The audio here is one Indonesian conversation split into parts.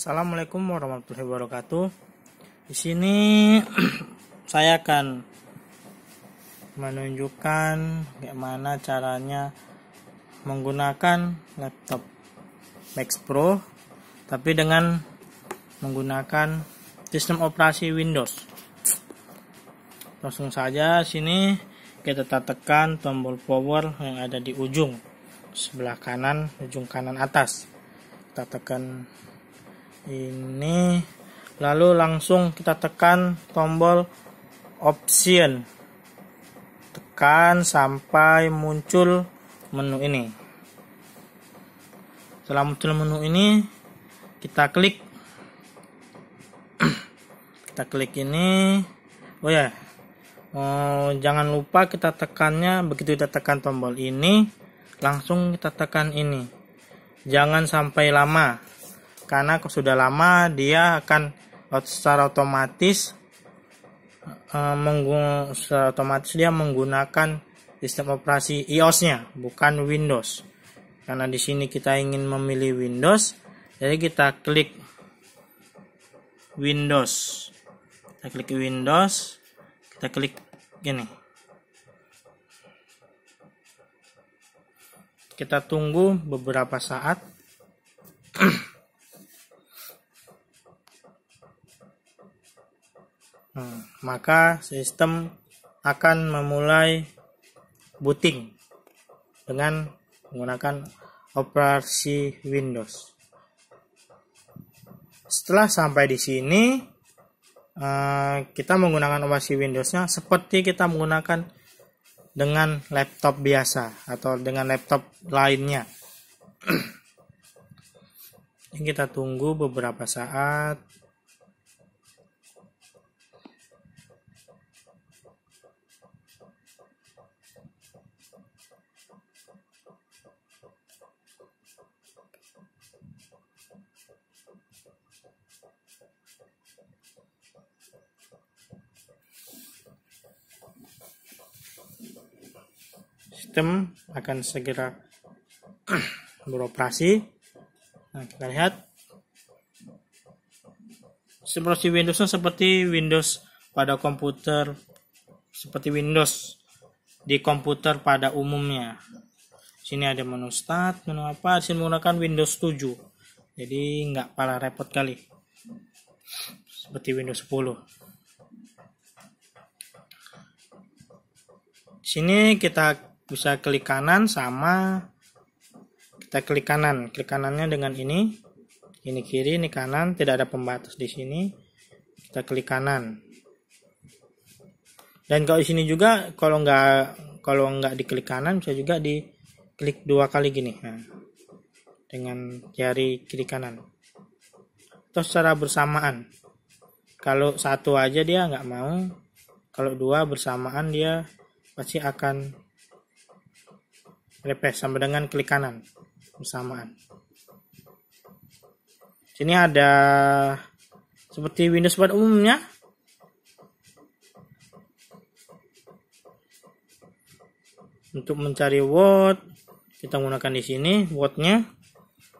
Assalamualaikum warahmatullahi wabarakatuh. Di sini saya akan menunjukkan bagaimana caranya menggunakan laptop Max Pro tapi dengan menggunakan sistem operasi Windows. Langsung saja sini kita tekan tombol power yang ada di ujung sebelah kanan, ujung kanan atas. Kita tekan ini lalu langsung kita tekan tombol option tekan sampai muncul menu ini setelah muncul menu ini kita klik kita klik ini oh ya oh, jangan lupa kita tekannya begitu kita tekan tombol ini langsung kita tekan ini jangan sampai lama karena sudah lama dia akan secara otomatis eh, menggun secara otomatis dia menggunakan sistem operasi iOS-nya bukan Windows karena di sini kita ingin memilih Windows jadi kita klik Windows kita klik Windows kita klik gini kita tunggu beberapa saat Hmm, maka sistem akan memulai booting dengan menggunakan operasi Windows. Setelah sampai di sini, eh, kita menggunakan operasi Windowsnya seperti kita menggunakan dengan laptop biasa atau dengan laptop lainnya. Ini kita tunggu beberapa saat Sistem akan segera beroperasi. Nah, kita lihat. Seperti Windows seperti Windows pada komputer seperti Windows di komputer pada umumnya. Sini ada menu start, menu apa, sini menggunakan Windows 7. Jadi nggak pala repot kali. Seperti Windows 10. Sini kita bisa klik kanan sama kita klik kanan. Klik kanannya dengan ini. Ini kiri, ini kanan, tidak ada pembatas di sini. Kita klik kanan dan kalau di sini juga kalau nggak kalau nggak diklik kanan bisa juga di klik dua kali gini nah, dengan jari kiri kanan atau secara bersamaan kalau satu aja dia nggak mau kalau dua bersamaan dia pasti akan repes sama dengan klik kanan bersamaan sini ada seperti Windows pada umumnya untuk mencari word kita gunakan di sini wordnya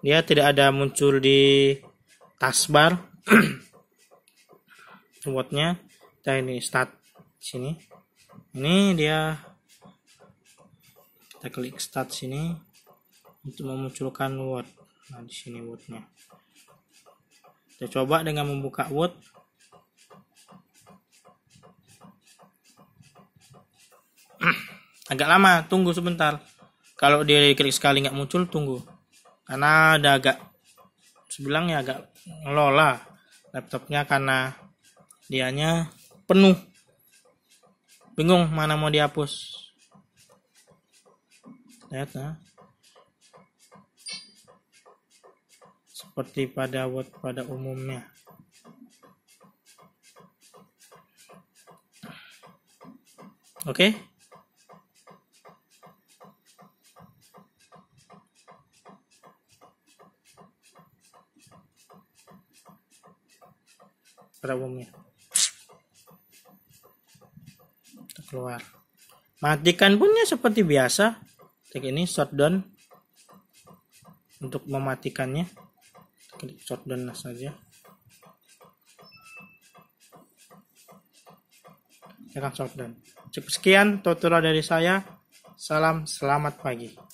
dia tidak ada muncul di taskbar wordnya kita ini start sini ini dia kita klik start sini untuk memunculkan word nah di sini wordnya kita coba dengan membuka word agak lama tunggu sebentar kalau dia klik sekali nggak muncul tunggu karena ada agak sebilang agak ngelola laptopnya karena dianya penuh bingung mana mau dihapus lihat nah seperti pada Word pada umumnya oke okay? pada umumnya keluar matikan punnya seperti biasa klik ini shutdown untuk mematikannya klik shutdown saja tekan shutdown sekian tutorial dari saya salam selamat pagi